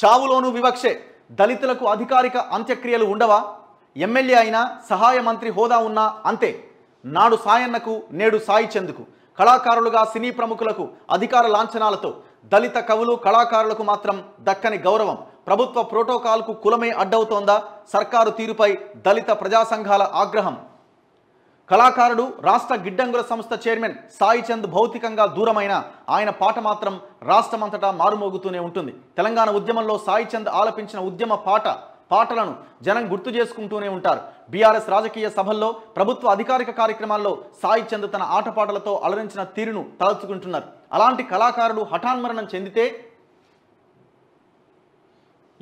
చావులోనూ వివక్షే దళితులకు అధికారిక అంత్యక్రియలు ఉండవా ఎమ్మెల్యే అయినా సహాయ మంత్రి హోదా ఉన్నా అంతే నాడు సాయన్నకు నేడు సాయి చందుకు కళాకారులుగా సినీ ప్రముఖులకు అధికార లాంఛనాలతో దళిత కవులు కళాకారులకు మాత్రం దక్కని గౌరవం ప్రభుత్వ ప్రోటోకాల్కు కులమే అడ్డవుతోందా సర్కారు తీరుపై దళిత ప్రజా సంఘాల ఆగ్రహం కళాకారుడు రాష్ట్ర గిడ్డంగుల సంస్థ చైర్మన్ సాయి చంద్ భౌతికంగా దూరమైన ఆయన పాట మాత్రం రాష్ట్రమంతటా మారుమోగుతూనే ఉంటుంది తెలంగాణ ఉద్యమంలో సాయి చంద్ ఆలపించిన ఉద్యమ పాట పాటలను జనం గుర్తు చేసుకుంటూనే ఉంటారు బీఆర్ఎస్ రాజకీయ సభల్లో ప్రభుత్వ అధికారిక కార్యక్రమాల్లో సాయి చంద్ తన ఆటపాటలతో అలరించిన తీరును తలుచుకుంటున్నారు అలాంటి కళాకారుడు హఠాన్మరణం చెందితే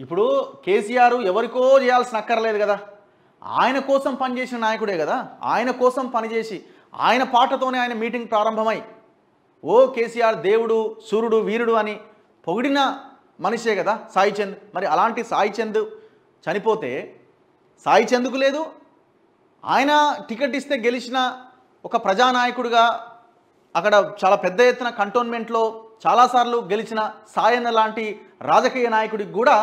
ఇప్పుడు కేసీఆర్ ఎవరికో చేయాల్సిన అక్కర్లేదు కదా ఆయన కోసం పనిచేసిన నాయకుడే కదా ఆయన కోసం పనిచేసి ఆయన పాటతోనే ఆయన మీటింగ్ ప్రారంభమై ఓ కేసీఆర్ దేవుడు సూర్యుడు వీరుడు అని పొగిడిన మనిషే కదా సాయి చంద్ మరి అలాంటి సాయి చంద్ చనిపోతే సాయి చంద్కు లేదు ఆయన టికెట్ ఇస్తే గెలిచిన ఒక ప్రజానాయకుడిగా అక్కడ చాలా పెద్ద ఎత్తున కంటోన్మెంట్లో చాలాసార్లు గెలిచిన సాయన్న లాంటి రాజకీయ నాయకుడికి కూడా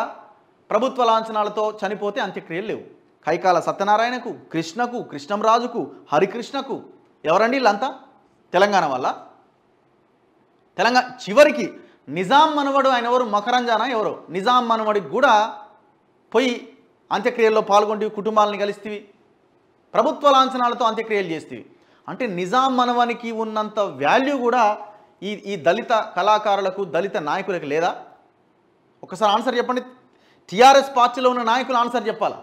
ప్రభుత్వ లాంఛనాలతో చనిపోతే అంత్యక్రియలు లేవు కైకాల సత్యనారాయణకు కృష్ణకు కృష్ణంరాజుకు హరికృష్ణకు ఎవరండి వీళ్ళంతా తెలంగాణ వల్ల తెలంగాణ చివరికి నిజాం మనవడు ఆయన ఎవరు మకరంజానా ఎవరు నిజాం మనవడికి కూడా పోయి అంత్యక్రియల్లో పాల్గొంటివి కుటుంబాలను కలిస్తేవి ప్రభుత్వ లాంఛనాలతో అంత్యక్రియలు చేస్తేవి అంటే నిజాం మనవనికి ఉన్నంత వాల్యూ కూడా ఈ ఈ దళిత కళాకారులకు దళిత నాయకులకు లేదా ఒకసారి ఆన్సర్ చెప్పండి టీఆర్ఎస్ పార్టీలో ఉన్న నాయకులు ఆన్సర్ చెప్పాలా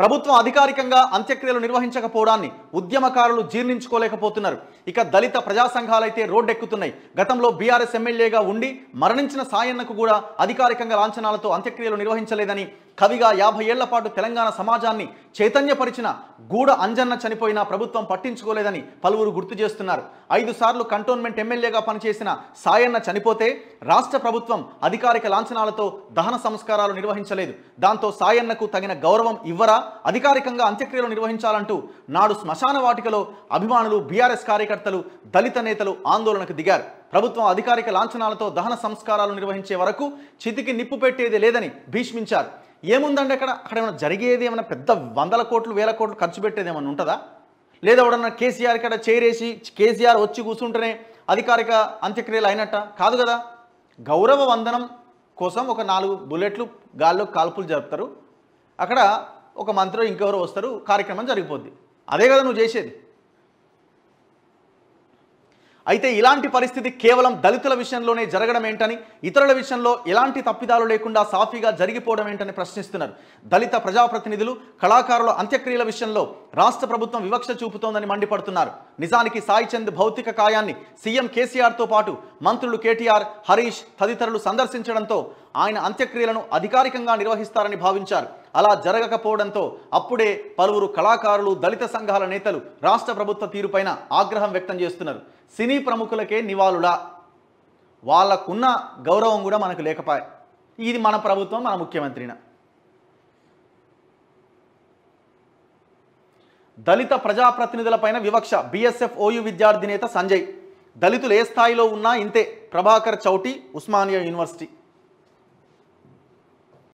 ప్రభుత్వం అధికారికంగా అంత్యక్రియలు నిర్వహించకపోవడాన్ని ఉద్యమకారులు జీర్ణించుకోలేకపోతున్నారు ఇక దళిత ప్రజా సంఘాలైతే రోడ్డెక్కుతున్నాయి గతంలో బీఆర్ఎస్ ఎమ్మెల్యేగా ఉండి మరణించిన సాయన్నకు కూడా అధికారికంగా లాంఛనాలతో అంత్యక్రియలు నిర్వహించలేదని కవిగా యాభై ఏళ్ల పాటు తెలంగాణ సమాజాన్ని చైతన్యపరిచిన గూడ అంజన్న చనిపోయినా ప్రభుత్వం పట్టించుకోలేదని పలువురు గుర్తు చేస్తున్నారు ఐదు సార్లు కంటోన్మెంట్ ఎమ్మెల్యేగా పనిచేసిన సాయన్న చనిపోతే రాష్ట్ర ప్రభుత్వం అధికారిక లాంఛనాలతో దహన సంస్కారాలు నిర్వహించలేదు దాంతో సాయన్నకు తగిన గౌరవం ఇవ్వరా అధికారికంగా అంత్యక్రియలు నిర్వహించాలంటూ నాడు శ్మశాన వాటికలో అభిమానులు బీఆర్ఎస్ కార్యకర్తలు దళిత నేతలు ఆందోళనకు దిగారు ప్రభుత్వం అధికారిక లాంఛనాలతో దహన సంస్కారాలు నిర్వహించే వరకు చితికి నిప్పు పెట్టేది లేదని భీష్మించారు ఏముందండి అక్కడ అక్కడ ఏమైనా జరిగేది ఏమైనా పెద్ద వందల కోట్లు వేల కోట్లు ఖర్చు పెట్టేది ఏమైనా ఉంటుందా లేదా ఎవడన్నా కేసీఆర్ ఇక్కడ చేరేసి కేసీఆర్ వచ్చి కూర్చుంటేనే అధికారిక అంత్యక్రియలు అయినట్ట కాదు కదా గౌరవ వందనం కోసం ఒక నాలుగు బుల్లెట్లు గాల్లో కాల్పులు జరుపుతారు అక్కడ ఒక మంత్రి ఇంకెవరో వస్తారు కార్యక్రమం జరిగిపోద్ది అదే కదా నువ్వు చేసేది అయితే ఇలాంటి పరిస్థితి కేవలం దళితుల విషయంలోనే జరగడం ఏంటని ఇతరుల విషయంలో ఎలాంటి తప్పిదాలు లేకుండా సాఫీగా జరిగిపోవడం ఏంటని ప్రశ్నిస్తున్నారు దళిత ప్రజాప్రతినిధులు కళాకారుల అంత్యక్రియల విషయంలో రాష్ట్ర ప్రభుత్వం వివక్ష చూపుతోందని మండిపడుతున్నారు నిజానికి సాయిచంద్ భౌతిక కాయాన్ని సీఎం కేసీఆర్తో పాటు మంత్రులు కేటీఆర్ హరీష్ తదితరులు సందర్శించడంతో ఆయన అంత్యక్రియలను అధికారికంగా నిర్వహిస్తారని భావించారు అలా జరగకపోవడంతో అప్పుడే పలువురు కళాకారులు దళిత సంఘాల నేతలు రాష్ట్ర ప్రభుత్వ తీరుపైన ఆగ్రహం వ్యక్తం చేస్తున్నారు సినీ ప్రముఖులకే నివాళులా వాళ్ళకున్న గౌరవం కూడా మనకు లేకపాయ ఇది మన ప్రభుత్వం మన ముఖ్యమంత్రిన దళిత ప్రజాప్రతినిధులపైన వివక్ష బీఎస్ఎఫ్ ఓయు విద్యార్థి నేత సంజయ్ దళితులు ఏ స్థాయిలో ఉన్నా ఇంతే ప్రభాకర్ చౌటి ఉస్మానియా యూనివర్సిటీ